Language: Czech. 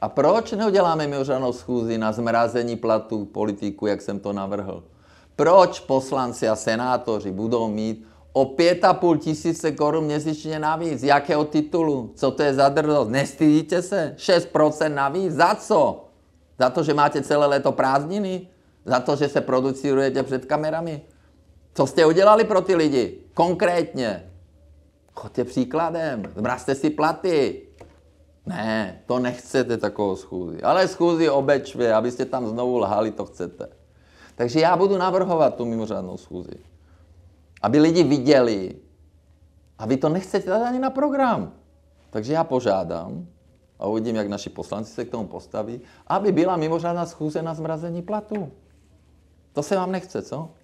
A proč neuděláme mimořádnou schůzi na zmrazení platů politiků, jak jsem to navrhl? Proč poslanci a senátoři budou mít o 5,5 tisíce korun měsíčně navíc? Jakého titulu? Co to je za drzost? Nestydíte se? 6% navíc? Za co? Za to, že máte celé léto prázdniny? Za to, že se producirujete před kamerami? Co jste udělali pro ty lidi? Konkrétně. Chodte příkladem, zmrazte si platy, ne, to nechcete takovou schůzi. Ale schůzi o Bečvě, abyste tam znovu lhali, to chcete. Takže já budu navrhovat tu mimořádnou schůzi. Aby lidi viděli. A vy to nechcete dát ani na program. Takže já požádám a uvidím, jak naši poslanci se k tomu postaví, aby byla mimořádná schůze na zmrazení platu. To se vám nechce, co?